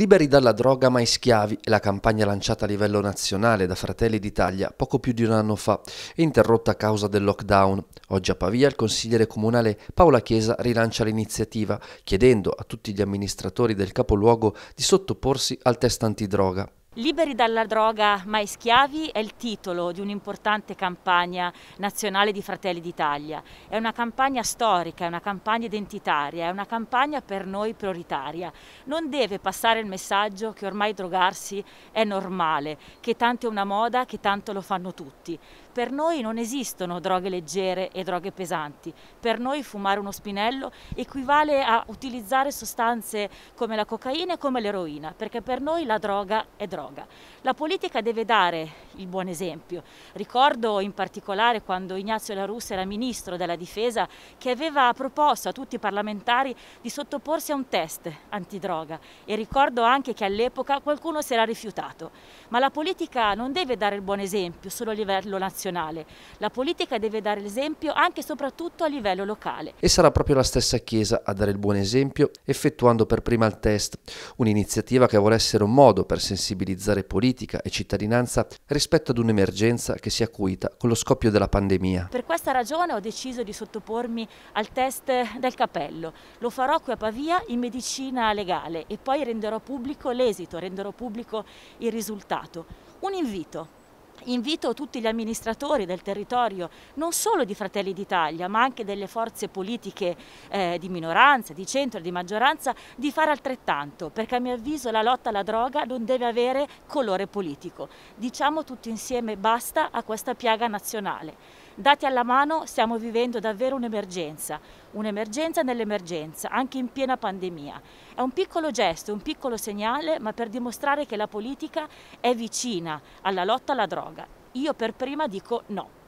Liberi dalla droga mai schiavi è la campagna lanciata a livello nazionale da Fratelli d'Italia poco più di un anno fa e interrotta a causa del lockdown. Oggi a Pavia il consigliere comunale Paola Chiesa rilancia l'iniziativa chiedendo a tutti gli amministratori del capoluogo di sottoporsi al test antidroga. Liberi dalla droga mai schiavi è il titolo di un'importante campagna nazionale di Fratelli d'Italia. È una campagna storica, è una campagna identitaria, è una campagna per noi prioritaria. Non deve passare il messaggio che ormai drogarsi è normale, che tanto è una moda, che tanto lo fanno tutti. Per noi non esistono droghe leggere e droghe pesanti. Per noi fumare uno spinello equivale a utilizzare sostanze come la cocaina e come l'eroina, perché per noi la droga è droga droga. La politica deve dare il buon esempio. Ricordo in particolare quando Ignazio La Russa era ministro della difesa che aveva proposto a tutti i parlamentari di sottoporsi a un test antidroga e ricordo anche che all'epoca qualcuno si era rifiutato. Ma la politica non deve dare il buon esempio solo a livello nazionale, la politica deve dare l'esempio anche e soprattutto a livello locale. E sarà proprio la stessa Chiesa a dare il buon esempio effettuando per prima il test, un'iniziativa che vuole essere un modo per sensibilizzare mobilizzare politica e cittadinanza rispetto ad un'emergenza che si è acuita con lo scoppio della pandemia. Per questa ragione ho deciso di sottopormi al test del capello. Lo farò qui a Pavia in medicina legale e poi renderò pubblico l'esito, renderò pubblico il risultato. Un invito Invito tutti gli amministratori del territorio, non solo di Fratelli d'Italia, ma anche delle forze politiche eh, di minoranza, di centro, e di maggioranza, di fare altrettanto, perché a mio avviso la lotta alla droga non deve avere colore politico. Diciamo tutti insieme basta a questa piaga nazionale. Dati alla mano stiamo vivendo davvero un'emergenza, un'emergenza nell'emergenza, anche in piena pandemia. È un piccolo gesto, un piccolo segnale, ma per dimostrare che la politica è vicina alla lotta alla droga. Io per prima dico no.